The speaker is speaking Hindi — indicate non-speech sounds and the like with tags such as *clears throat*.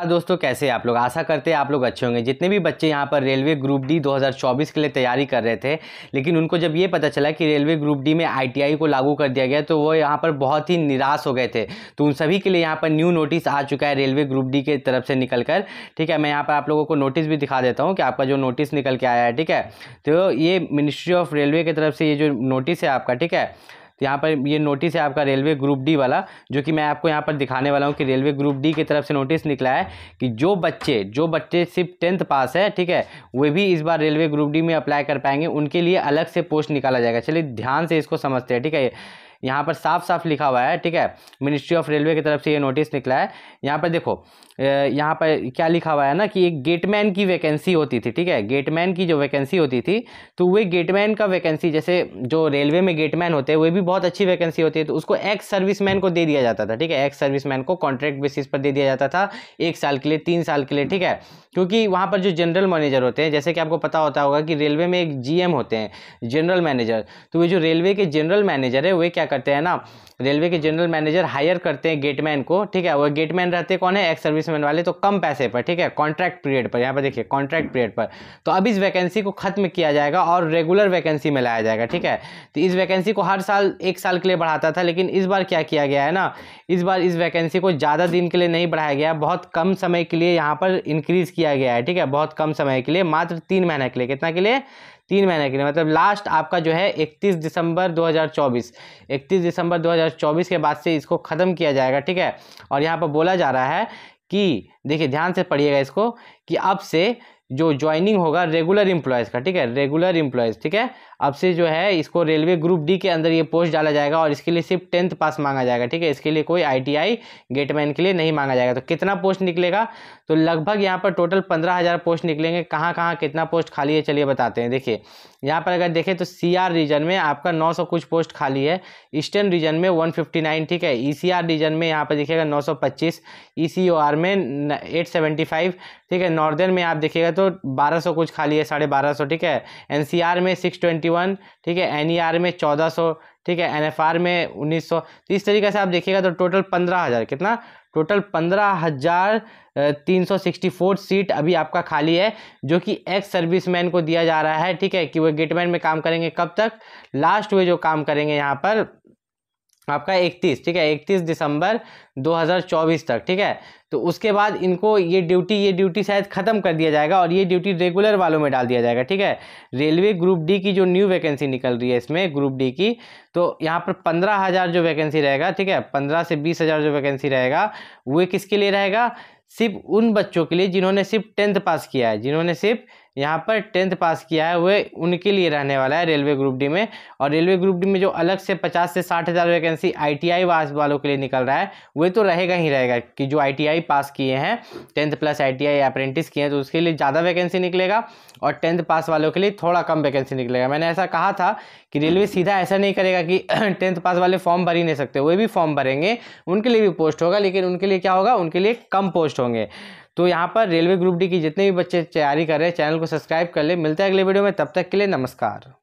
हाँ दोस्तों कैसे आप लोग आशा करते हैं आप लोग अच्छे होंगे जितने भी बच्चे यहाँ पर रेलवे ग्रुप डी 2024 के लिए तैयारी कर रहे थे लेकिन उनको जब ये पता चला कि रेलवे ग्रुप डी में आईटीआई को लागू कर दिया गया तो वो यहाँ पर बहुत ही निराश हो गए थे तो उन सभी के लिए यहाँ पर न्यू नोटिस आ चुका है रेलवे ग्रुप डी के तरफ से निकल कर ठीक है मैं यहाँ पर आप लोगों को नोटिस भी दिखा देता हूँ कि आपका जो नोटिस निकल के आया है ठीक है तो ये मिनिस्ट्री ऑफ रेलवे की तरफ से ये जो नोटिस है आपका ठीक है तो यहाँ पर ये नोटिस है आपका रेलवे ग्रुप डी वाला जो कि मैं आपको यहाँ पर दिखाने वाला हूँ कि रेलवे ग्रुप डी की तरफ से नोटिस निकला है कि जो बच्चे जो बच्चे सिर्फ टेंथ पास है ठीक है वे भी इस बार रेलवे ग्रुप डी में अप्लाई कर पाएंगे उनके लिए अलग से पोस्ट निकाला जाएगा चलिए ध्यान से इसको समझते हैं ठीक है यहाँ पर साफ साफ लिखा हुआ है ठीक है मिनिस्ट्री ऑफ रेलवे की तरफ से ये नोटिस निकला है यहाँ पर देखो यहाँ पर क्या लिखा हुआ है ना कि एक गेटमैन की वैकेंसी होती थी ठीक है गेटमैन की जो वैकेंसी होती थी तो वे गेटमैन का वैकेंसी जैसे जो रेलवे में गेटमैन होते हैं वे भी बहुत अच्छी वैकेंसी होती है तो उसको एक्स सर्विस को दे दिया जाता था ठीक है एक्स सर्विस को कॉन्ट्रैक्ट बेसिस पर दे दिया जाता था एक साल के लिए तीन साल के लिए ठीक है क्योंकि वहाँ पर जो जनरल मैनेजर होते हैं जैसे कि आपको पता होता होगा कि रेलवे में एक जी होते हैं जनरल मैनेजर तो वे जो रेलवे के जनरल मैनेजर है वे क्या कर करते हैं ना रेलवे के जनरल मैनेजर हायर करते हैं गेटमैन को ठीक है वो गेटमैन रहते हैं कौन है एक्स सर्विसमैन वाले तो कम पैसे पर ठीक है कॉन्ट्रैक्ट पीरियड पर यहाँ पर देखिए कॉन्ट्रैक्ट पीरियड पर तो अब इस वैकेंसी को खत्म किया जाएगा और रेगुलर वैकेंसी में लाया जाएगा ठीक है तो इस वैकेंसी को हर साल एक साल के लिए बढ़ाता था लेकिन इस बार क्या किया गया है ना इस बार इस वैकेंसी को ज़्यादा दिन के लिए नहीं बढ़ाया गया बहुत कम समय के लिए यहाँ पर इंक्रीज़ किया गया है ठीक है बहुत कम समय के लिए मात्र तीन महीने के लिए कितना के लिए तीन महीने के लिए मतलब लास्ट आपका जो है 31 दिसंबर 2024 इकतीस दिसंबर 2024 के बाद से इसको ख़त्म किया जाएगा ठीक है और यहाँ पर बोला जा रहा है कि देखिए ध्यान से पढ़िएगा इसको कि अब से जो ज्वाइनिंग होगा रेगुलर इंप्लॉयज़ का ठीक है रेगुलर इंप्लॉयज़ ठीक है अब से जो है इसको रेलवे ग्रुप डी के अंदर ये पोस्ट डाला जाएगा और इसके लिए सिर्फ टेंथ पास मांगा जाएगा ठीक है इसके लिए कोई आईटीआई गेटमैन के लिए नहीं मांगा जाएगा तो कितना पोस्ट निकलेगा तो लगभग यहाँ पर टोटल पंद्रह हज़ार पोस्ट निकलेंगे कहाँ कहाँ कितना पोस्ट खाली है चलिए बताते हैं देखिए यहाँ पर अगर देखें तो सी रीजन में आपका नौ कुछ पोस्ट खाली है ईस्टर्न रीजन में वन ठीक है ई e रीजन में यहाँ पर देखिएगा नौ सौ e में एट ठीक है नॉर्दर्न में आप देखिएगा तो तो 1200 कुछ खाली है साढ़े बारह सौ ठीक है एनसीआर में 621 ठीक है एनईआर e में 1400 ठीक है एनएफआर में 1900 तो इस तरीके से आप देखिएगा तो टोटल 15000 कितना टोटल पंद्रह हज़ार तीन सौ सिक्सटी फोर सीट अभी आपका खाली है जो कि एक्स सर्विसमैन को दिया जा रहा है ठीक है कि वो गेटमैन में काम करेंगे कब तक लास्ट वे जो काम करेंगे यहाँ पर आपका 31 ठीक है 31 दिसंबर 2024 तक ठीक है तो उसके बाद इनको ये ड्यूटी ये ड्यूटी शायद ख़त्म कर दिया जाएगा और ये ड्यूटी रेगुलर वालों में डाल दिया जाएगा ठीक है रेलवे ग्रुप डी की जो न्यू वैकेंसी निकल रही है इसमें ग्रुप डी की तो यहाँ पर पंद्रह हज़ार जो वैकेंसी रहेगा ठीक है पंद्रह से बीस हज़ार जो वैकेंसी रहेगा वे किसके लिए रहेगा सिर्फ उन बच्चों के लिए जिन्होंने सिर्फ टेंथ पास किया है जिन्होंने सिर्फ यहाँ पर टेंथ पास किया है वे उनके लिए रहने वाला है रेलवे ग्रुप डी में और रेलवे ग्रुप डी में जो अलग से पचास से साठ हज़ार वैकेंसी आईटीआई आई वालों के लिए निकल रहा है वे तो रहेगा ही रहेगा कि जो आईटीआई पास किए हैं टेंथ प्लस आईटीआई अप्रेंटिस किए हैं तो उसके लिए ज़्यादा वैकेंसी निकलेगा और टेंथ पास वालों के लिए थोड़ा कम वैकेंसी निकलेगा मैंने ऐसा कहा था कि रेलवे सीधा ऐसा नहीं करेगा कि *clears throat* टेंथ पास वाले फॉर्म भर ही नहीं सकते वे भी फॉर्म भरेंगे उनके लिए भी पोस्ट होगा लेकिन उनके लिए क्या होगा उनके लिए कम पोस्ट होंगे तो यहाँ पर रेलवे ग्रुप डी की जितने भी बच्चे तैयारी कर रहे हैं चैनल को सब्सक्राइब कर ले मिलते हैं अगले वीडियो में तब तक के लिए नमस्कार